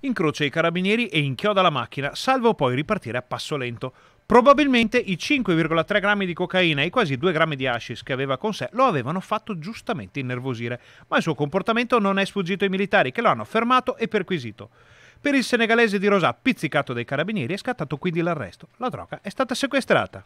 incrocia i carabinieri e inchioda la macchina, salvo poi ripartire a passo lento. Probabilmente i 5,3 grammi di cocaina e i quasi 2 grammi di hashish che aveva con sé lo avevano fatto giustamente innervosire, ma il suo comportamento non è sfuggito ai militari che lo hanno fermato e perquisito. Per il senegalese di Rosà, pizzicato dai carabinieri, è scattato quindi l'arresto. La droga è stata sequestrata.